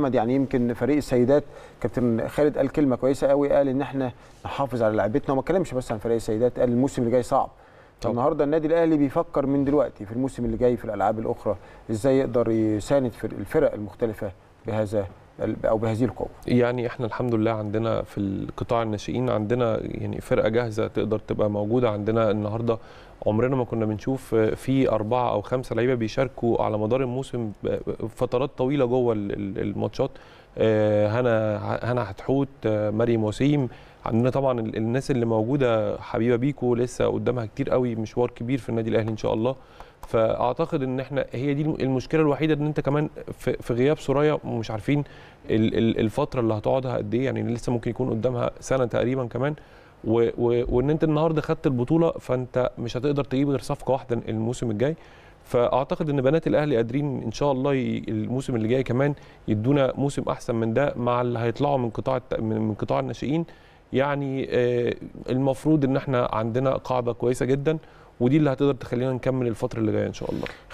محمد يعني يمكن فريق السيدات كابتن خالد قال كلمه كويسه قوي قال ان احنا نحافظ على لعبتنا وما اتكلمش بس عن فريق السيدات قال الموسم اللي جاي صعب النهارده النادي الاهلي بيفكر من دلوقتي في الموسم اللي جاي في الالعاب الاخرى ازاي يقدر يساند في الفرق المختلفه بهذا او بهذه القوه يعني احنا الحمد لله عندنا في قطاع الناشئين عندنا يعني فرقه جاهزه تقدر تبقى موجوده عندنا النهارده عمرنا ما كنا بنشوف في أربعة أو خمسة لعيبة بيشاركوا على مدار الموسم فترات طويلة جوه الماتشات آه، هنا هنا هتحوت آه، مريم وسيم عندنا طبعا الناس اللي موجوده حبيبه بيكو لسه قدامها كتير قوي مشوار كبير في النادي الاهلي ان شاء الله فاعتقد ان احنا هي دي المشكله الوحيده ان انت كمان في غياب سرايا مش عارفين الفتره اللي هتقعدها قد ايه يعني لسه ممكن يكون قدامها سنه تقريبا كمان وان انت النهارده خدت البطوله فانت مش هتقدر تجيب غير صفقه واحده الموسم الجاي فاعتقد ان بنات الاهلي قادرين ان شاء الله الموسم اللي جاي كمان يدونا موسم احسن من ده مع اللي هيطلعوا من قطاع من قطاع الناشئين يعني آه، المفروض ان احنا عندنا قاعده كويسه جدا ودي اللي هتقدر تخلينا نكمل الفتره اللي جايه ان شاء الله